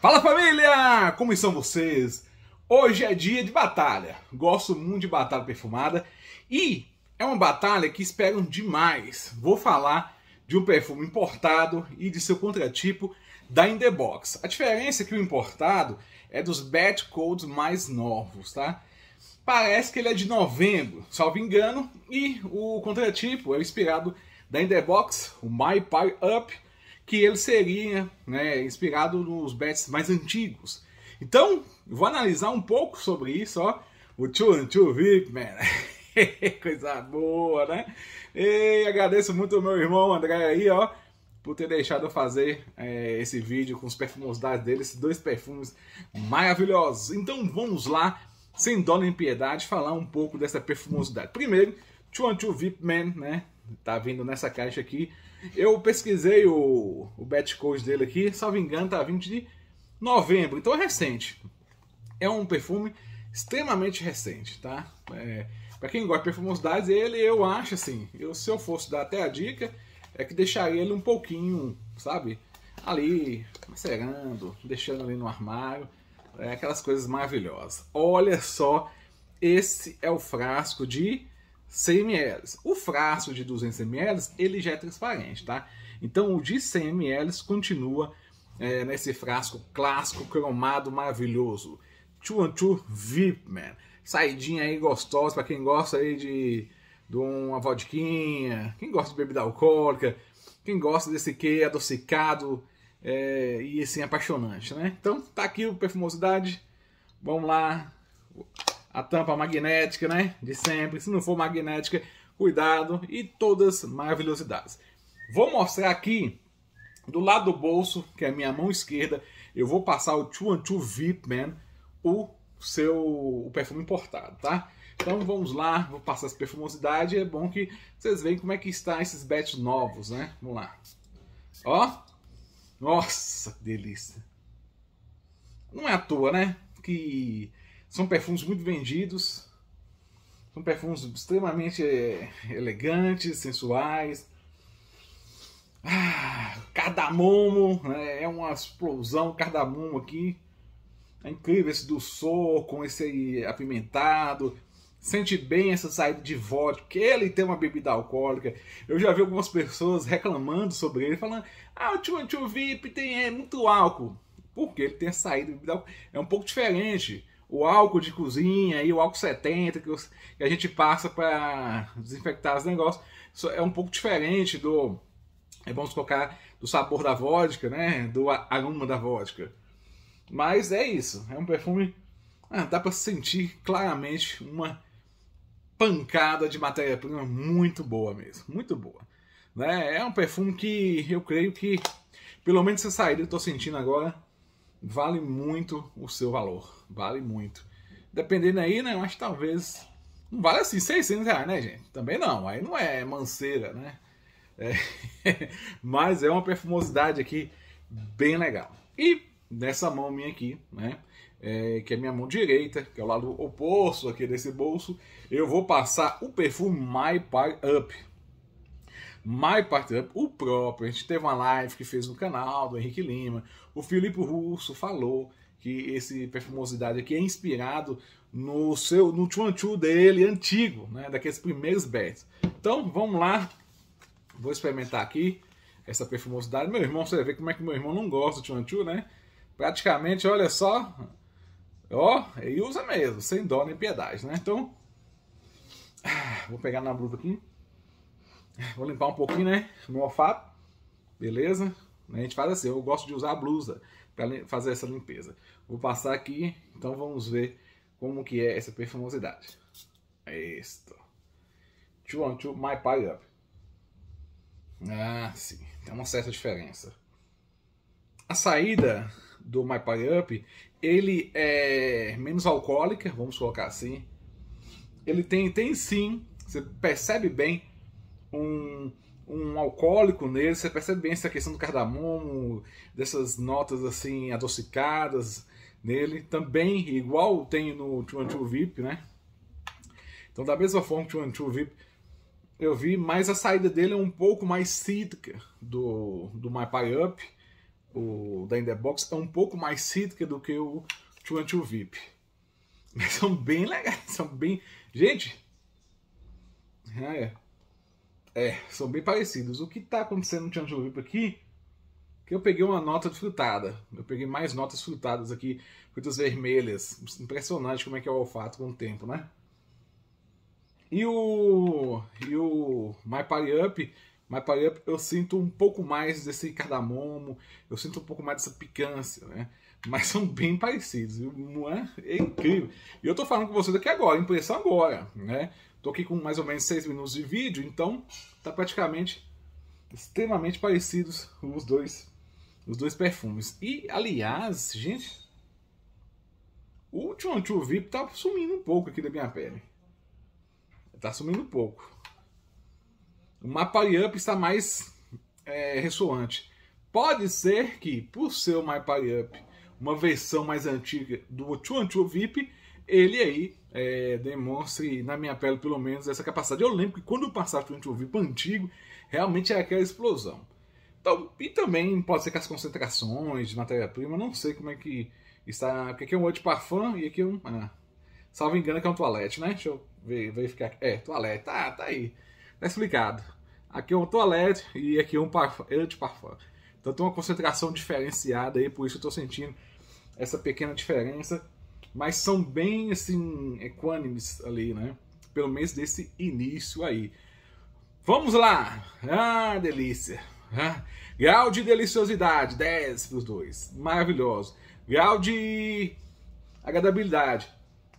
Fala família! Como estão vocês? Hoje é dia de batalha. Gosto muito de batalha perfumada e é uma batalha que esperam demais. Vou falar de um perfume importado e de seu contratipo da In The Box. A diferença é que o importado é dos batch codes mais novos, tá? Parece que ele é de novembro, salvo engano, e o contratipo é inspirado da In The Box, o My Pie Up, que ele seria né, inspirado nos bets mais antigos. Então, vou analisar um pouco sobre isso, ó. O Tio Tio VIP, man. Coisa boa, né? E agradeço muito ao meu irmão André aí, ó, por ter deixado eu fazer é, esse vídeo com os perfumes dele, esses dois perfumes maravilhosos. Então vamos lá, sem dó nem piedade, falar um pouco dessa perfumosidade. Primeiro, Chuan Chu Vip Man, né? tá vindo nessa caixa aqui. Eu pesquisei o, o batch code dele aqui, salvo engano, tá vindo de novembro, então é recente. É um perfume extremamente recente, tá? É, para quem gosta de perfumosidades, ele eu acho assim, eu, se eu fosse dar até a dica, é que deixaria ele um pouquinho, sabe? Ali, macerando, deixando ali no armário, é, aquelas coisas maravilhosas. Olha só, esse é o frasco de 100 ml. O frasco de 200 ml ele já é transparente, tá? Então o de 100 ml continua é, nesse frasco clássico, cromado, maravilhoso. 212 VIP, man. Saidinha aí gostosa para quem gosta aí de, de uma vodquinha, quem gosta de bebida alcoólica, quem gosta desse que adocicado é, e assim apaixonante, né? Então tá aqui o Perfumosidade. Vamos lá, a tampa magnética, né? De sempre. Se não for magnética, cuidado. E todas maravilhosidades. Vou mostrar aqui do lado do bolso, que é a minha mão esquerda, eu vou passar o 212 VIP Man, o seu o perfume importado, tá? Então vamos lá, vou passar essa perfumosidade. É bom que vocês veem como é que está esses bets novos, né? Vamos lá. Ó. Nossa, que delícia. Não é à toa, né? Que são perfumes muito vendidos, são perfumes extremamente eh, elegantes, sensuais. Ah, cardamomo, né? é uma explosão cardamomo aqui. É incrível esse do sol com esse apimentado. Sente bem essa saída de vodka, porque ele tem uma bebida alcoólica. Eu já vi algumas pessoas reclamando sobre ele, falando: ah, o tio, tio VIP tem é, muito álcool. Porque ele tem saída de bebida alcoólica. É um pouco diferente o álcool de cozinha e o álcool 70 que, que a gente passa para desinfectar os negócios. Isso é um pouco diferente do, é bom colocar, do sabor da vodka, né? Do aroma da vodka. Mas é isso, é um perfume. Ah, dá para sentir claramente uma pancada de matéria-prima muito boa mesmo, muito boa. Né? É um perfume que eu creio que, pelo menos essa saída eu estou sentindo agora, vale muito o seu valor. Vale muito. Dependendo aí, né? Mas talvez. Não vale assim, 600 reais, né, gente? Também não. Aí não é manceira, né? É... Mas é uma perfumosidade aqui bem legal. E nessa mão minha aqui, né? É, que é minha mão direita, que é o lado oposto aqui desse bolso, eu vou passar o perfume My Pie Up, My Party Up, o próprio. A gente teve uma live que fez no canal do Henrique Lima. O Filipe Russo falou que esse Perfumosidade aqui é inspirado no seu no Chu dele antigo, né, daqueles primeiros bets. Então, vamos lá. Vou experimentar aqui essa perfumosidade. Meu irmão, você vê como é que meu irmão não gosta do Chuan Chu, né? Praticamente, olha só. Ó, ele usa mesmo, sem dó nem piedade, né? Então, ah, vou pegar na bruta aqui. Vou limpar um pouquinho, né? Meu olfato. Beleza? A gente faz assim. Eu gosto de usar a blusa para fazer essa limpeza. Vou passar aqui. Então vamos ver como que é essa perfumosidade. Isto. To on to my pie up. Ah, sim. Tem uma certa diferença. A saída do My Pie Up, ele é menos alcoólica, vamos colocar assim. Ele tem, tem sim, você percebe bem um, um alcoólico nele, você percebe bem essa questão do cardamomo, dessas notas assim adocicadas nele, também igual tem no Chuanchu VIP, né? Então da mesma forma que o Chuanchu VIP eu vi, mas a saída dele é um pouco mais cítrica do, do My Pie Up, o da In Box, é um pouco mais cítrica do que o Chuanchu VIP. Mas são bem legais, são bem... Gente... é. É, são bem parecidos. O que está acontecendo no VIP aqui, que eu peguei uma nota frutada. Eu peguei mais notas frutadas aqui, frutas vermelhas. Impressionante como é que é o olfato com o tempo, né? E o, e o My Party Up, My Party Up, eu sinto um pouco mais desse cardamomo, eu sinto um pouco mais dessa picância, né? mas são bem parecidos, não é? É incrível. E eu tô falando com vocês aqui agora, impressão agora, né? Tô aqui com mais ou menos seis minutos de vídeo, então tá praticamente extremamente parecidos os dois os dois perfumes. E aliás, gente, o John Chu VIP tá sumindo um pouco aqui da minha pele. Tá sumindo um pouco. O Mapari Up está mais é, ressoante. Pode ser que, por ser o Mapari Up uma versão mais antiga do Chuanchu VIP, ele aí é, demonstre, na minha pele pelo menos, essa capacidade. Eu lembro que quando eu passava pelo Chuanchu VIP antigo, realmente era aquela explosão. Então, e também pode ser que as concentrações de matéria-prima, não sei como é que está. Porque aqui é um outro parfum e aqui é um. Ah, salvo engano, que é um toalete, né? Deixa eu ver, verificar. Aqui. É, toalete, tá, tá aí. Tá explicado. Aqui é um toalete e aqui é um parfum, outro é parfum. Então tem uma concentração diferenciada aí, por isso eu estou sentindo essa pequena diferença. Mas são bem, assim, equânimes ali, né? Pelo menos desse início aí. Vamos lá! Ah, delícia! Ah, grau de deliciosidade, 10 pros dois. Maravilhoso. Grau de agradabilidade,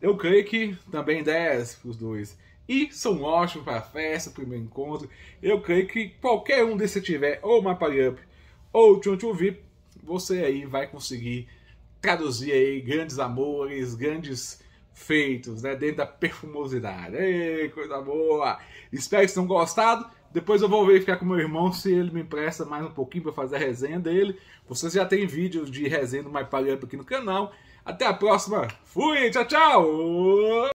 eu creio que também 10 pros dois. E são ótimos para festa, primeiro encontro. Eu creio que qualquer um desses tiver ou uma up ou Chonchuvi, você aí vai conseguir traduzir aí grandes amores, grandes feitos, né? Dentro da perfumosidade. Ei, coisa boa! Espero que vocês tenham gostado. Depois eu vou verificar com meu irmão se ele me empresta mais um pouquinho para fazer a resenha dele. Vocês já têm vídeo de resenha do My aqui no canal. Até a próxima. Fui, tchau, tchau!